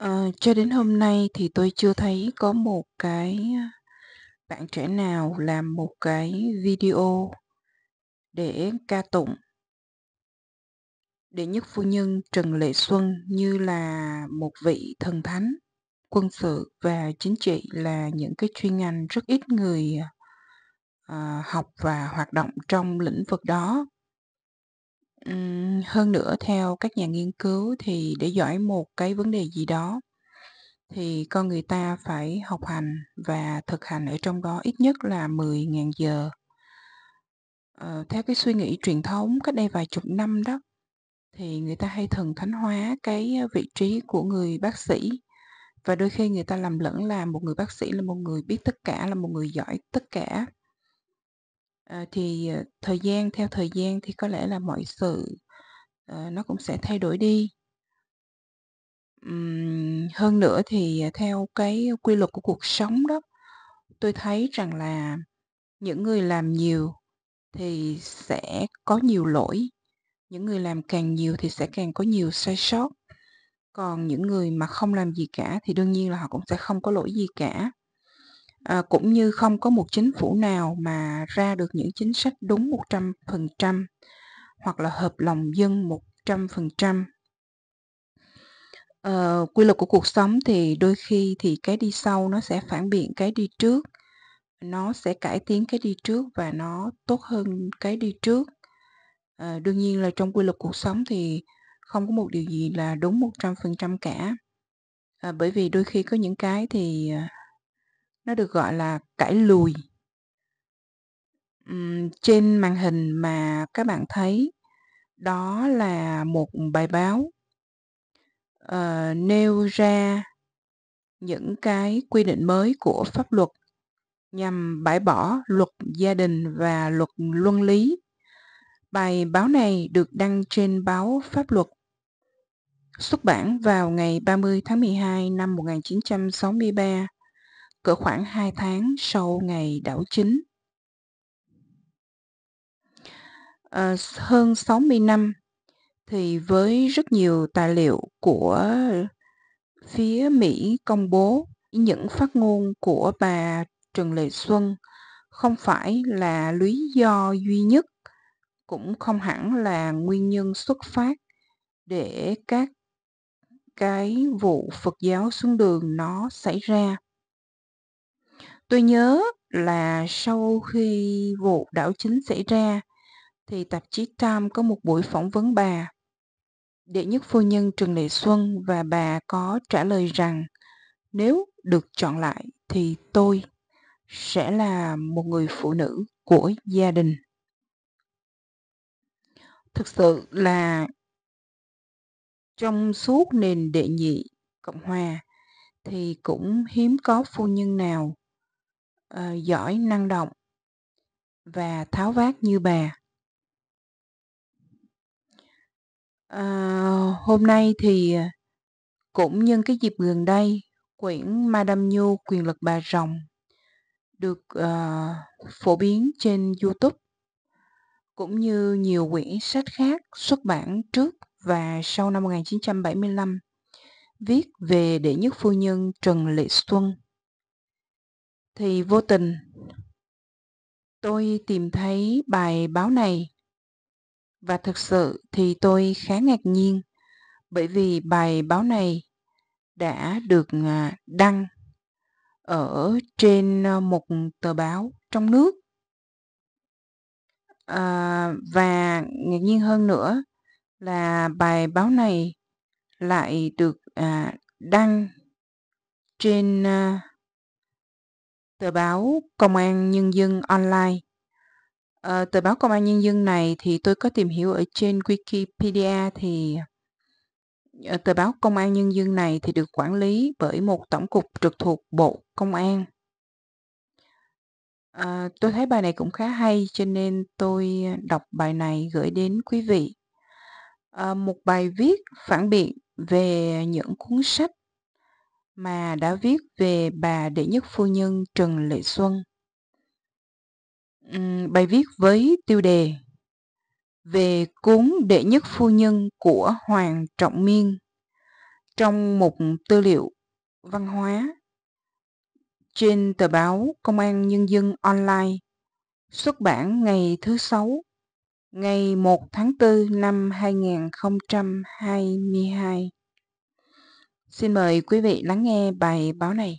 Ờ, cho đến hôm nay thì tôi chưa thấy có một cái, à, bạn trẻ nào làm một cái video để ca tụng để nhất phu nhân Trần Lệ Xuân như là một vị thần thánh. Quân sự và chính trị là những cái chuyên ngành rất ít người, à, học và hoạt động trong lĩnh vực đó hơn nữa theo các nhà nghiên cứu thì để giỏi một cái vấn đề gì đó thì con người ta phải học hành và thực hành ở trong đó ít nhất là 10.000 giờ. Ờ, theo cái suy nghĩ truyền thống cách đây vài chục năm đó, thì người ta hay thần thánh hóa cái vị trí của người bác sĩ và đôi khi người ta làm lẫn là một người bác sĩ là một người biết tất cả, là một người giỏi tất cả. Ờ, thì ờ, thời gian theo thời gian thì có lẽ là mọi sự à, nó cũng sẽ thay đổi đi Ừm, hơn nữa thì theo cái quy luật của cuộc sống đó tôi thấy rằng là những người làm nhiều thì sẽ có nhiều lỗi những người làm càng nhiều thì sẽ càng có nhiều sai sót còn những người mà không làm gì cả thì đương nhiên là họ cũng sẽ không có lỗi gì cả à, cũng như không có một chính phủ nào mà ra được những chính sách đúng 100% hoặc là hợp lòng dân 100%. Ờ, quy luật của cuộc sống thì đôi khi thì cái đi sau nó sẽ phản biện cái đi trước nó sẽ cải tiến cái đi trước và nó tốt hơn cái đi trước à, đương nhiên là trong quy luật cuộc sống thì không có một điều gì là đúng 100% cả à, bởi vì đôi khi có những cái thì nó được gọi là cải lùi trên màn hình mà các bạn thấy đó là một bài báo ờ, nêu ra những cái quy định mới của pháp luật nhằm bãi bỏ luật gia đình và luật luân lý. Bài báo này được đăng trên báo Pháp luật xuất bản vào ngày 30 tháng 12 năm 1963 cỡ khoảng 2 tháng sau ngày đảo chính. À, hơn 60 năm thì với rất nhiều tài liệu của phía Mỹ công bố những phát ngôn của bà Trần Lệ Xuân không phải là lý do duy nhất cũng không hẳn là nguyên nhân xuất phát để các cái vụ Phật giáo xuống đường nó xảy ra. Tôi nhớ là sau khi vụ đảo chính xảy ra, thì tạp chí Time có một buổi phỏng vấn bà. Đệ nhất phu nhân Trần Lệ Xuân và bà có trả lời rằng nếu được chọn lại thì tôi sẽ là một người phụ nữ của gia đình. Thực sự là trong suốt nền đệ nhị Cộng Hòa thì cũng hiếm có phu nhân nào uh, giỏi năng động và tháo vát như bà uh, hôm nay thì ờ, cũng nhân cái dịp gần đây quyển Madame Nhu quyền lực bà rồng được uh, phổ biến trên YouTube cũng như nhiều quyển sách khác xuất bản trước và sau năm 1975 viết về đệ nhất phu nhân Trần Lệ Xuân thì vô tình tôi tìm thấy bài báo này và thực sự thì tôi khá ngạc nhiên bởi vì bài báo này đã được à, đăng ở trên à, một tờ báo trong nước à, và ngạc nhiên hơn nữa là bài báo này lại được à, đăng trên à, Tờ báo Công an Nhân dân Online. À, tờ báo Công an Nhân dân này thì tôi có tìm hiểu ở trên Wikipedia thì ờ, tờ báo Công an Nhân dân này thì được quản lý bởi một tổng cục trực thuộc Bộ Công an. À, tôi thấy bài này cũng khá hay cho nên tôi đọc bài này gửi đến quý vị. À, một bài viết phản biện về những cuốn sách mà đã viết về bà đệ nhất phu nhân Trần Lệ Xuân. Bài viết với tiêu đề Về cuốn đệ nhất phu nhân của Hoàng Trọng Miên trong một tư liệu văn hóa trên tờ báo Công an Nhân dân Online xuất bản ngày thứ Sáu ngày 1 tháng 4 năm 2022. Xin mời quý vị lắng nghe bài báo này.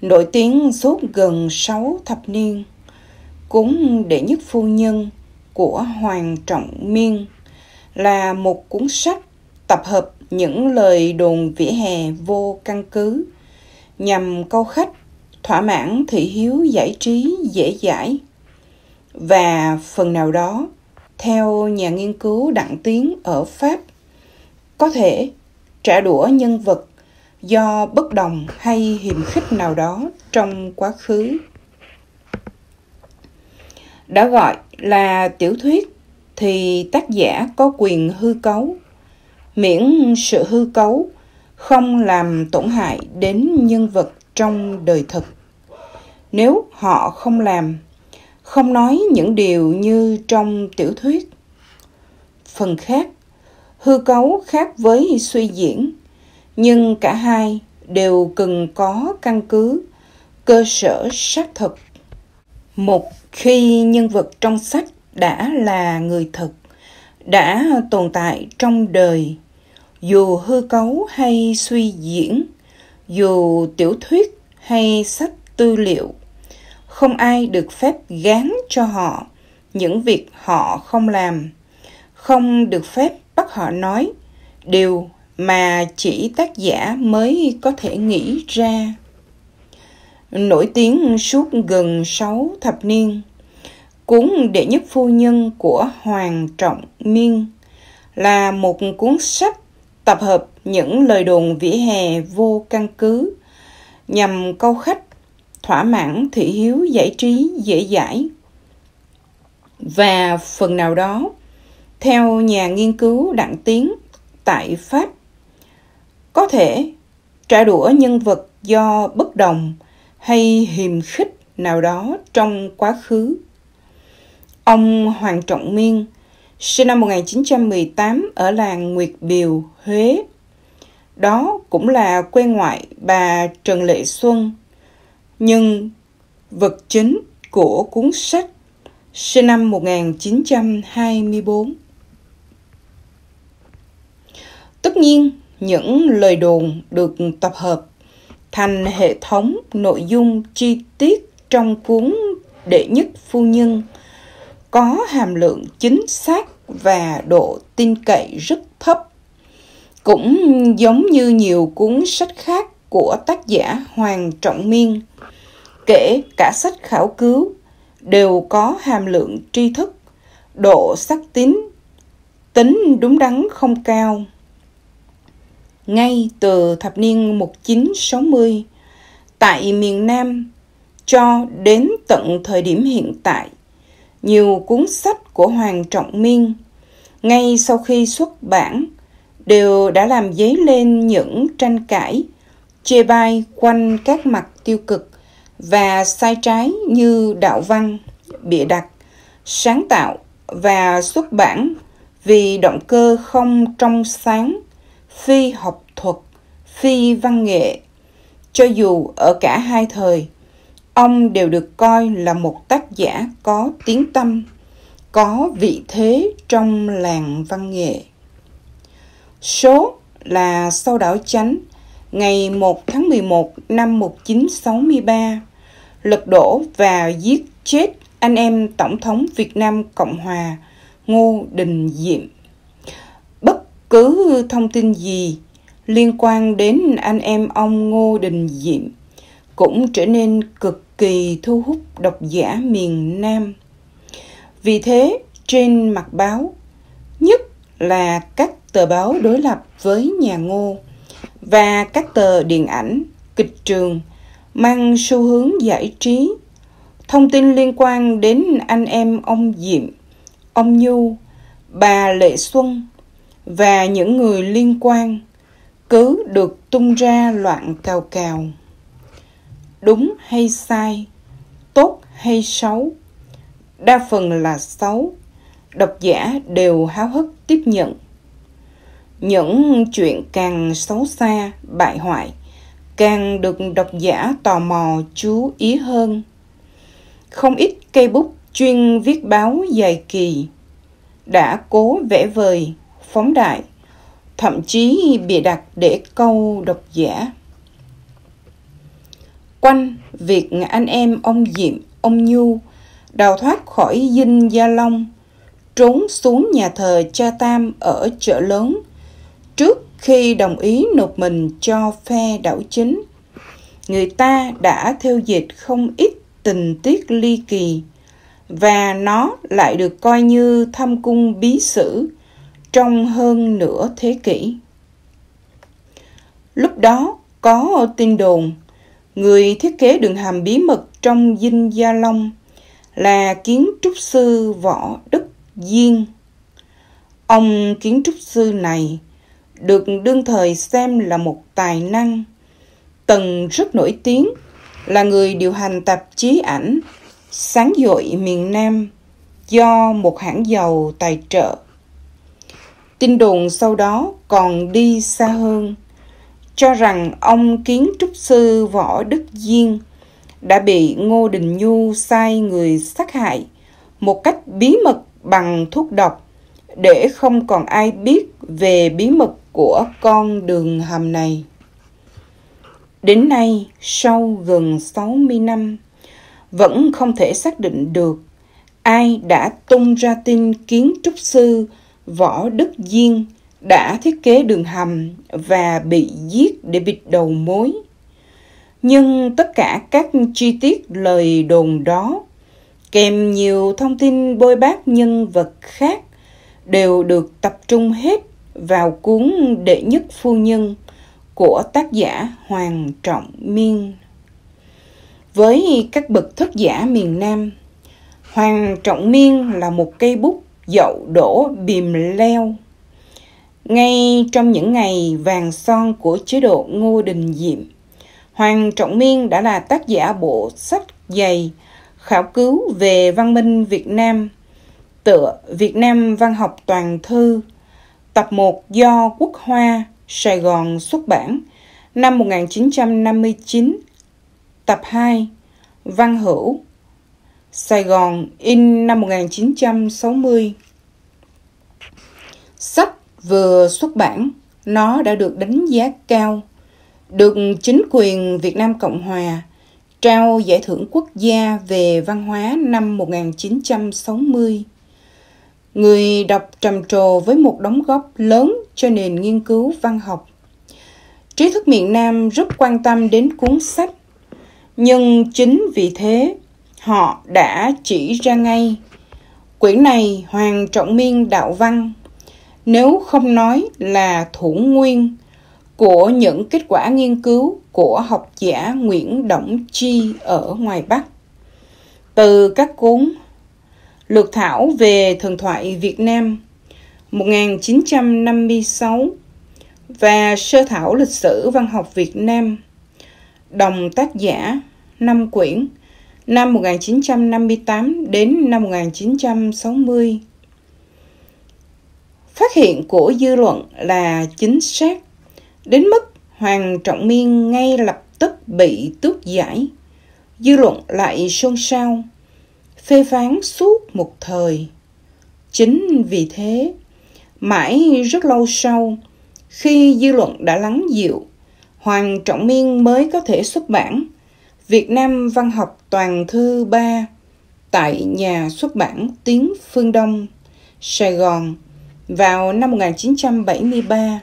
Nổi tiếng suốt gần 6 thập niên, cúng đệ nhất phu nhân của Hoàng Trọng Miên là một cuốn sách tập hợp những lời đồn vỉa hè vô căn cứ nhằm câu khách thỏa mãn thị hiếu giải trí dễ dãi và phần nào đó theo nhà nghiên cứu đặng tiến ở pháp có thể trả đũa nhân vật do bất đồng hay hiềm khích nào đó trong quá khứ đã gọi là tiểu thuyết thì tác giả có quyền hư cấu miễn sự hư cấu không làm tổn hại đến nhân vật trong đời thực nếu họ không làm không nói những điều như trong tiểu thuyết phần khác hư cấu khác với suy diễn nhưng cả hai đều cần có căn cứ cơ sở xác thực một khi nhân vật trong sách đã là người thực, đã tồn tại trong đời dù hư cấu hay suy diễn dù tiểu thuyết hay sách tư liệu không ai được phép gán cho họ những việc họ không làm không được phép bắt họ nói điều mà chỉ tác giả mới có thể nghĩ ra. Nổi tiếng suốt gần 6 thập niên, cuốn đệ nhất phu nhân của Hoàng Trọng Miên là một cuốn sách tập hợp những lời đồn vỉa hè vô căn cứ nhằm câu khách thỏa mãn thị hiếu giải trí dễ dãi và phần nào đó theo nhà nghiên cứu Đặng Tiến tại Pháp, có thể trả đũa nhân vật do bất đồng hay hiềm khích nào đó trong quá khứ. Ông Hoàng Trọng Miên, sinh năm 1918 ở làng Nguyệt Biều, Huế. Đó cũng là quê ngoại bà Trần Lệ Xuân, nhưng vật chính của cuốn sách sinh năm 1924 Tất nhiên, những lời đồn được tập hợp thành hệ thống nội dung chi tiết trong cuốn đệ nhất phu nhân có hàm lượng chính xác và độ tin cậy rất thấp cũng giống như nhiều cuốn sách khác của tác giả hoàng trọng miên kể cả sách khảo cứu đều có hàm lượng tri thức độ xác tín tính đúng đắn không cao ngay từ thập niên 1960 tại miền Nam cho đến tận thời điểm hiện tại. Nhiều cuốn sách của Hoàng Trọng Miên ngay sau khi xuất bản đều đã làm dấy lên những tranh cãi chê bai quanh các mặt tiêu cực và sai trái như đạo văn, bịa đặt, sáng tạo và xuất bản vì động cơ không trong sáng phi học thuật, phi văn nghệ. Cho dù ở cả hai thời, ông đều được coi là một tác giả có tiếng tâm, có vị thế trong làng văn nghệ. Số là sau đảo Chánh, ngày 1 tháng 11 năm 1963, lật đổ và giết chết anh em Tổng thống Việt Nam Cộng Hòa Ngô Đình Diệm cứ thông tin gì liên quan đến anh em ông Ngô Đình Diệm cũng trở nên cực kỳ thu hút độc giả miền Nam. Vì thế, trên mặt báo, nhất là các tờ báo đối lập với nhà Ngô và các tờ điện ảnh, kịch trường mang xu hướng giải trí. Thông tin liên quan đến anh em ông Diệm, ông Nhu, bà Lệ Xuân và những người liên quan cứ được tung ra loạn cào cào. Đúng hay sai, tốt hay xấu, đa phần là xấu, độc giả đều háo hức tiếp nhận. Những chuyện càng xấu xa, bại hoại, càng được độc giả tò mò chú ý hơn. Không ít cây bút chuyên viết báo dài kỳ đã cố vẽ vời phóng đại, thậm chí bịa đặt để câu độc giả. Quanh việc anh em ông Diệm, ông Nhu đào thoát khỏi dinh Gia Long, trốn xuống nhà thờ Cha Tam ở chợ lớn trước khi đồng ý nộp mình cho phe đảo chính. Người ta đã theo dịch không ít tình tiết ly kỳ và nó lại được coi như thâm cung bí sử trong hơn nửa thế kỷ. Lúc đó có tin đồn, người thiết kế đường hầm bí mật trong Dinh Gia Long là kiến trúc sư Võ Đức Diên. Ông kiến trúc sư này được đương thời xem là một tài năng, từng rất nổi tiếng, là người điều hành tạp chí ảnh Sáng dội miền Nam do một hãng dầu tài trợ Tin đồn sau đó còn đi xa hơn, cho rằng ông kiến trúc sư Võ Đức Diên đã bị Ngô Đình Nhu sai người sát hại một cách bí mật bằng thuốc độc để không còn ai biết về bí mật của con đường hầm này. Đến nay, sau gần 60 năm, vẫn không thể xác định được ai đã tung ra tin kiến trúc sư Võ Đức Diên đã thiết kế đường hầm và bị giết để bịt đầu mối. Nhưng tất cả các chi tiết lời đồn đó, kèm nhiều thông tin bôi bác nhân vật khác, đều được tập trung hết vào cuốn Đệ nhất phu nhân của tác giả Hoàng Trọng Miên. Với các bậc thất giả miền Nam, Hoàng Trọng Miên là một cây bút dậu đổ bìm leo. Ngay trong những ngày vàng son của chế độ Ngô Đình Diệm, Hoàng Trọng Miên đã là tác giả bộ sách dày khảo cứu về văn minh Việt Nam tựa Việt Nam Văn học Toàn thư tập 1 do Quốc Hoa Sài Gòn xuất bản năm 1959 tập 2 Văn hữu Sài Gòn in năm 1960. Sách vừa xuất bản, nó đã được đánh giá cao, được chính quyền Việt Nam Cộng Hòa trao giải thưởng quốc gia về văn hóa năm 1960. Người đọc trầm trồ với một đóng góp lớn cho nền nghiên cứu văn học. Trí thức miền Nam rất quan tâm đến cuốn sách, nhưng chính vì thế họ đã chỉ ra ngay. Quyển này Hoàng Trọng Miên đạo văn, nếu không nói là thủ nguyên của những kết quả nghiên cứu của học giả Nguyễn Động Chi ở ngoài Bắc. Từ các cuốn Lược thảo về thần thoại Việt Nam 1956 và Sơ thảo lịch sử văn học Việt Nam, đồng tác giả, năm quyển năm 1958 đến năm 1960. Phát hiện của dư luận là chính xác, đến mức Hoàng Trọng Miên ngay lập tức bị tước giải. Dư luận lại xôn xao, phê phán suốt một thời. Chính vì thế, mãi rất lâu sau, khi dư luận đã lắng dịu, Hoàng Trọng Miên mới có thể xuất bản Việt Nam Văn học Toàn thư 3 tại nhà xuất bản Tiếng Phương Đông, Sài Gòn vào năm 1973.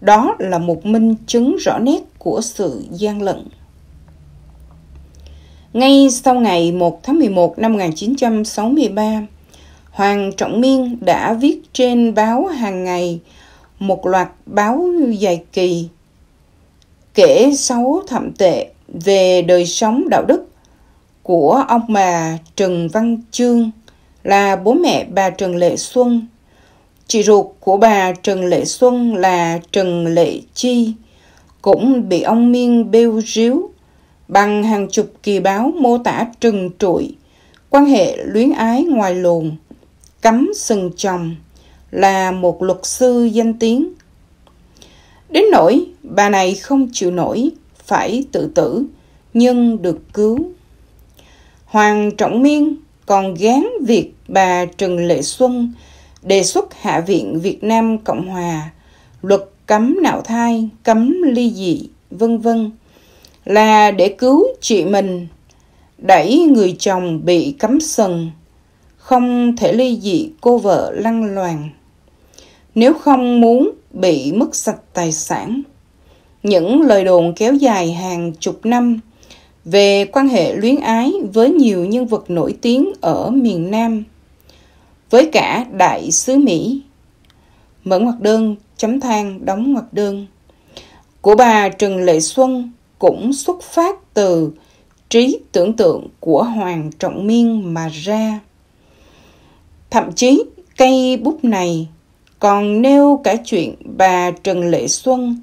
Đó là một minh chứng rõ nét của sự gian lận. Ngay sau ngày 1 tháng 11 năm 1963, Hoàng Trọng Miên đã viết trên báo hàng ngày một loạt báo dài kỳ. Kể xấu thậm tệ về đời sống đạo đức của ông bà Trần Văn Chương là bố mẹ bà Trần Lệ Xuân. Chị ruột của bà Trần Lệ Xuân là Trần Lệ Chi cũng bị ông Miên bêu ríu bằng hàng chục kỳ báo mô tả trừng trụi quan hệ luyến ái ngoài luồng cấm sừng chồng là một luật sư danh tiếng. Đến nỗi bà này không chịu nổi phải tự tử nhưng được cứu. Hoàng Trọng Miên còn gán việc bà Trần Lệ Xuân đề xuất Hạ viện Việt Nam Cộng Hòa luật cấm nạo thai, cấm ly dị, vân vân là để cứu chị mình đẩy người chồng bị cấm sừng không thể ly dị cô vợ lăng loàn nếu không muốn bị mất sạch tài sản những lời đồn kéo dài hàng chục năm về quan hệ luyến ái với nhiều nhân vật nổi tiếng ở miền Nam, với cả đại sứ Mỹ. Mở ngoặc đơn, chấm than, đóng ngoặc đơn. Của bà Trần Lệ Xuân cũng xuất phát từ trí tưởng tượng của Hoàng Trọng Miên mà ra. Thậm chí cây bút này còn nêu cả chuyện bà Trần Lệ Xuân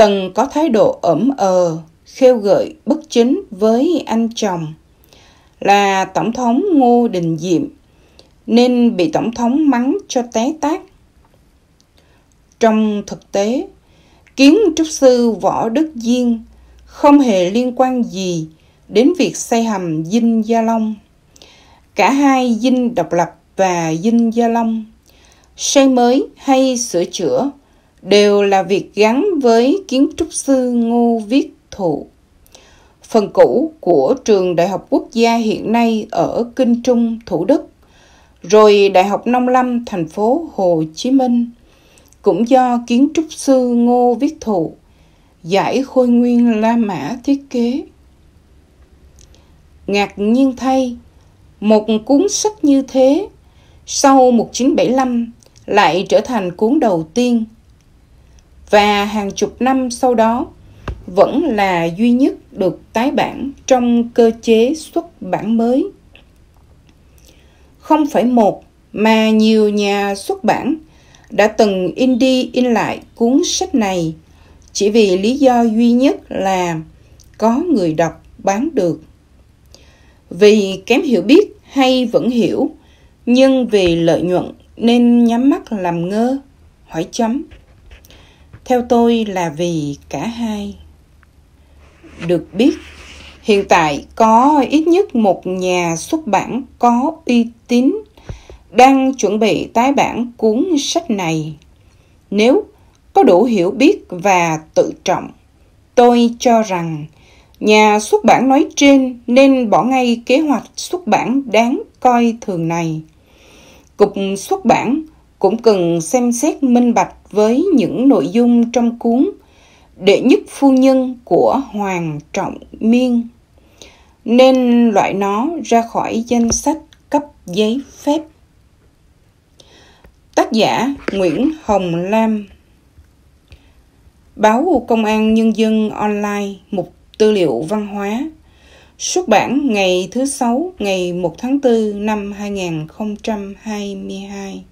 từng có thái độ ẩm ờ, khêu gợi bất chính với anh chồng là Tổng thống Ngô Đình Diệm nên bị Tổng thống mắng cho té tát. Trong thực tế, kiến trúc sư Võ Đức Diên không hề liên quan gì đến việc xây hầm Dinh Gia Long. Cả hai dinh độc lập và dinh Gia Long, xây mới hay sửa chữa đều là việc gắn với kiến trúc sư Ngô Viết Thụ. Phần cũ của trường Đại học Quốc gia hiện nay ở Kinh Trung, Thủ Đức, rồi Đại học Nông Lâm, thành phố Hồ Chí Minh, cũng do kiến trúc sư Ngô Viết Thụ, giải khôi nguyên La Mã thiết kế. Ngạc nhiên thay, một cuốn sách như thế, sau 1975 lại trở thành cuốn đầu tiên và hàng chục năm sau đó vẫn là duy nhất được tái bản trong cơ chế xuất bản mới. Không phải một mà nhiều nhà xuất bản đã từng in đi in lại cuốn sách này chỉ vì lý do duy nhất là có người đọc bán được. Vì kém hiểu biết hay vẫn hiểu, nhưng vì lợi nhuận nên nhắm mắt làm ngơ, hỏi chấm theo tôi là vì cả hai được biết hiện tại có ít nhất một nhà xuất bản có uy tín đang chuẩn bị tái bản cuốn sách này nếu có đủ hiểu biết và tự trọng tôi cho rằng nhà xuất bản nói trên nên bỏ ngay kế hoạch xuất bản đáng coi thường này cục xuất bản cũng cần xem xét minh bạch với những nội dung trong cuốn Đệ nhất phu nhân của Hoàng Trọng Miên nên loại nó ra khỏi danh sách cấp giấy phép. Tác giả Nguyễn Hồng Lam Báo Công an Nhân dân Online Mục Tư liệu Văn hóa Xuất bản ngày thứ Sáu ngày 1 tháng 4 năm 2022